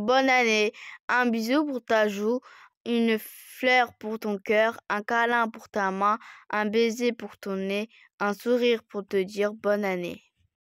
bonne année, un bisou pour ta joue, une fleur pour ton cœur, un câlin pour ta main, un baiser pour ton nez, un sourire pour te dire bonne année.